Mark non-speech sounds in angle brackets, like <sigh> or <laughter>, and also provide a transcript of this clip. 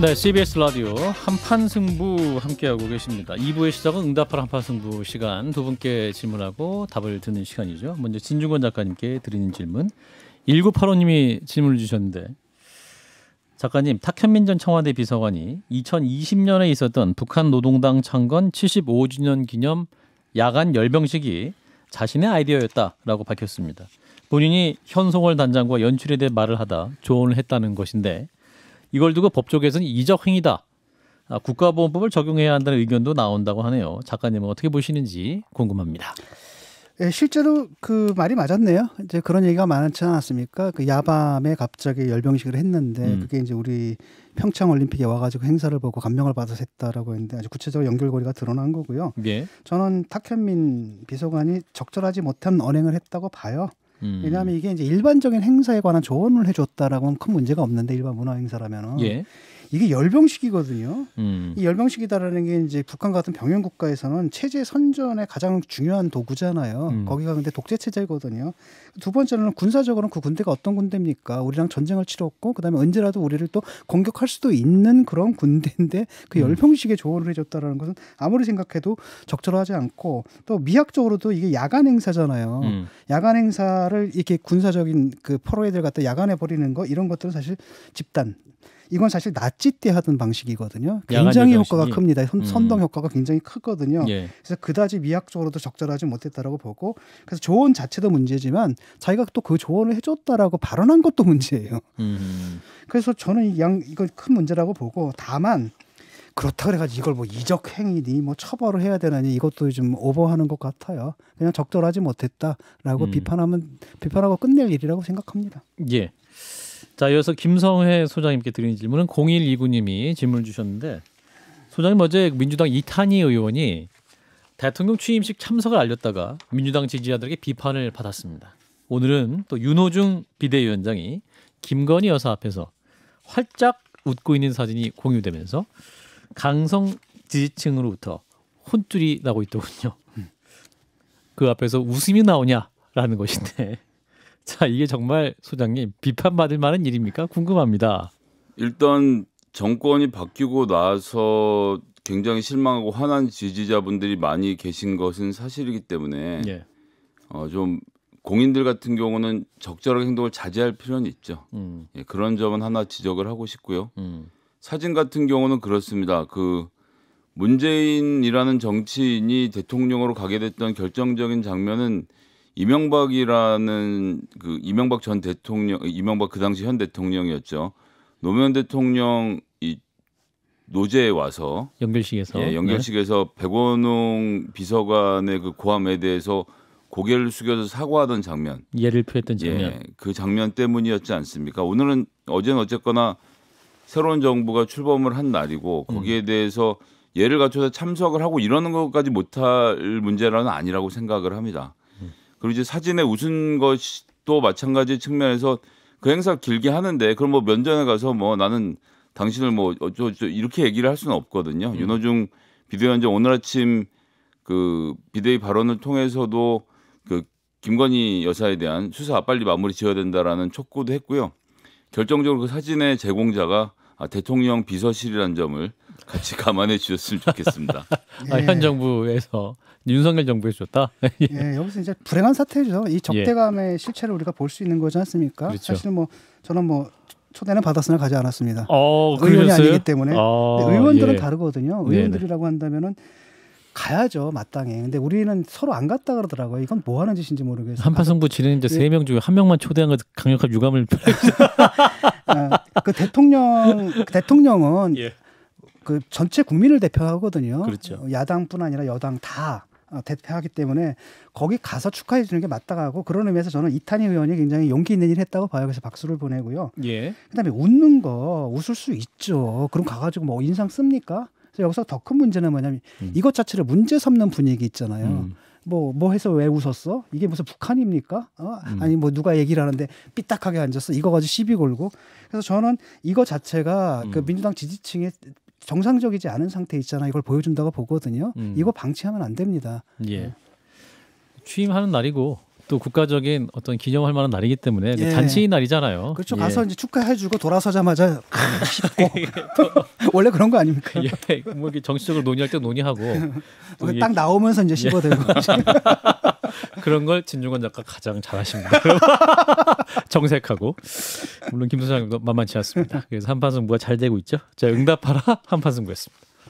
네, CBS 라디오 한판 승부 함께하고 계십니다. 2부의 시작은 응답하라 한판 승부 시간 두 분께 질문하고 답을 듣는 시간이죠. 먼저 진중권 작가님께 드리는 질문 1985님이 질문을 주셨는데 작가님 탁현민 전 청와대 비서관이 2020년에 있었던 북한 노동당 창건 75주년 기념 야간 열병식이 자신의 아이디어였다라고 밝혔습니다. 본인이 현송월 단장과 연출에 대해 말을 하다 조언을 했다는 것인데 이걸 두고 법조계에서는 이적 행위다. 아, 국가보험법을 적용해야 한다는 의견도 나온다고 하네요. 작가님은 어떻게 보시는지 궁금합니다. 예, 실제로 그 말이 맞았네요. 이제 그런 얘기가 많지 않았습니까? 그 야밤에 갑자기 열병식을 했는데 음. 그게 이제 우리 평창 올림픽에 와가지고 행사를 보고 감명을 받아서 했다라고 했는데 아주 구체적 연결고리가 드러난 거고요. 예. 저는 탁현민 비서관이 적절하지 못한 언행을 했다고 봐요. 음. 왜냐하면 이게 이제 일반적인 행사에 관한 조언을 해줬다라고는 큰 문제가 없는데 일반 문화 행사라면은 예. 이게 열병식이거든요. 음. 이 열병식이다라는 게 이제 북한 같은 병영 국가에서는 체제 선전의 가장 중요한 도구잖아요. 음. 거기가 근데 독재 체제거든요. 두 번째로는 군사적으로는 그 군대가 어떤 군대입니까? 우리랑 전쟁을 치렀고 그다음에 언제라도 우리를 또 공격할 수도 있는 그런 군대인데 그 음. 열병식에 조언을 해줬다라는 것은 아무리 생각해도 적절하지 않고 또 미학적으로도 이게 야간 행사잖아요. 음. 야간 행사를 이렇게 군사적인 그 포로애들 갖다 야간에 버리는거 이런 것들은 사실 집단 이건 사실 나치 때 하던 방식이거든요. 굉장히 그 효과가 큽니다. 선, 음. 선동 효과가 굉장히 크거든요. 예. 그래서 그다지 미학적으로도 적절하지 못했다라고 보고 그래서 조언 자체도 문제지만 자기가 또 그 조언을 해줬다라고 발언한 것도 문제예요. 음. 그래서 저는 양 이걸 큰 문제라고 보고 다만 그렇다 그래가지고 이걸 뭐 이적 행위니 뭐 처벌을 해야 되나니 이것도 좀 오버하는 것 같아요. 그냥 적절하지 못했다라고 음. 비판하면 비판하고 끝낼 일이라고 생각합니다. 예. 자, 이어서 김성회 소장님께 드리는 질문은 0129님이 질문을 주셨는데 소장님 어제 민주당 이탄희 의원이 대통령 취임식 참석을 알렸다가 민주당 지지자들에게 비판을 받았습니다. 오늘은 또 윤호중 비대위원장이 김건희 여사 앞에서 활짝 웃고 있는 사진이 공유되면서 강성 지지층으로부터 혼쭐이 나고 있더군요. 그 앞에서 웃음이 나오냐라는 것인데 자, 이게 정말 소장님 비판받을 만한 일입니까? 궁금합니다. 일단 정권이 바뀌고 나서 굉장히 실망하고 화난 지지자분들이 많이 계신 것은 사실이기 때문에 예. 어, 좀 공인들 같은 경우는 적절한 행동을 자제할 필요는 있죠. 음. 예, 그런 점은 하나 지적을 하고 싶고요. 음. 사진 같은 경우는 그렇습니다. 그 문재인이라는 정치인이 대통령으로 가게 됐던 결정적인 장면은 이명박이라는 그 이명박 전 대통령, 이명박 그 당시 현 대통령이었죠. 노무현 대통령 이 노제에 와서 연결식에서 예, 연결식에서 네. 백원홍 비서관의 그 고함에 대해서 고개를 숙여서 사과하던 장면 예를 표했던 예, 장면 예, 그 장면 때문이었지 않습니까? 오늘은 어제는 어쨌거나 새로운 정부가 출범을 한 날이고 음. 거기에 음. 대해서 예를 갖춰서 참석을 하고 이러는 것까지 못할 문제라는 아니라고 생각을 합니다. 그리고 이제 사진에 웃은 것도 마찬가지 측면에서 그 행사 길게 하는데 그럼 뭐 면전에 가서 뭐 나는 당신을 뭐 어쩌저 이렇게 얘기를 할 수는 없거든요. 음. 윤호중 비대위원장 오늘 아침 그 비대위 발언을 통해서도 그 김건희 여사에 대한 수사 빨리 마무리 지어야 된다라는 촉구도 했고요. 결정적으로 그 사진의 제공자가 아, 대통령 비서실이라는 점을 같이 감안해 주셨으면 좋겠습니다. <laughs> 아, 현 예. 정부에서 윤석열 정부에 줬다. <laughs> 예. 예. 여기서 이제 불행한 사태죠. 이 예. 적대감의 실체를 우리가 볼 수 있는 거지 않습니까? 그렇죠. 사실 뭐 저는 뭐 초대는 받았으나 가지 않았습니다. 어, 의원이 그러셨어요? 아니기 때문에 어, 의원들은 다르거든요. 의원들이라고 한다면은 가야죠 마땅히. 근데 우리는 서로 안 갔다 그러더라고요. 이건 뭐 하는 짓인지 모르겠어요. 한파승부 지는 네. 이제 세명 중에 한 명만 초대한 것 강력한 유감을 표그 <laughs> 아, 대통령 대통령은 예. 그 전체 국민을 대표하거든요. 그렇죠. 야당뿐 아니라 여당 다 어, 대표하기 때문에 거기 가서 축하해 주는 게 마땅 하고 그런 의미에서 저는 이탄희 의원이 굉장히 용기 있는 일을 했다고 봐요. 그래서 박수를 보내고요. 예. 그다음에 웃는 거 웃을 수 있죠. 그럼 가가지고 뭐 인상 씁니까? 그래서 여기서 더 큰 문제는 뭐냐면 음. 이것 자체를 문제 삼는 분위기 있잖아요. 음. 뭐, 뭐 해서 왜 웃었어? 이게 무슨 북한입니까? 어? 음. 아니, 뭐 누가 얘기를 하는데 삐딱하게 앉았어. 이거 가지고 시비 걸고. 그래서 저는 이거 자체가 그 음. 그 민주당 지지층의 정상적이지 않은 상태 에 있잖아 이걸 보여준다고 보거든요. 음. 이거 방치하면 안 됩니다. 예. 취임하는 날이고 또 국가적인 어떤 기념할 만한 날이기 때문에 그 예. 잔치 날이잖아요. 그렇죠. 예. 가서 이제 축하해주고 돌아서자마자 <laughs> <laughs> 원래 그런 거 아닙니까? 예. 뭐 이렇게 정치적으로 논의할 때 논의하고 이게... <laughs> 나오면서 이제 씹어대고 그런 걸 진중권 작가 가장 잘하십니다. 정색하고 물론 김 소장님도 만만치 않습니다. 그래서 한판 승부가 잘 되고 있죠. 자 응답하라 한판 승부였습니다.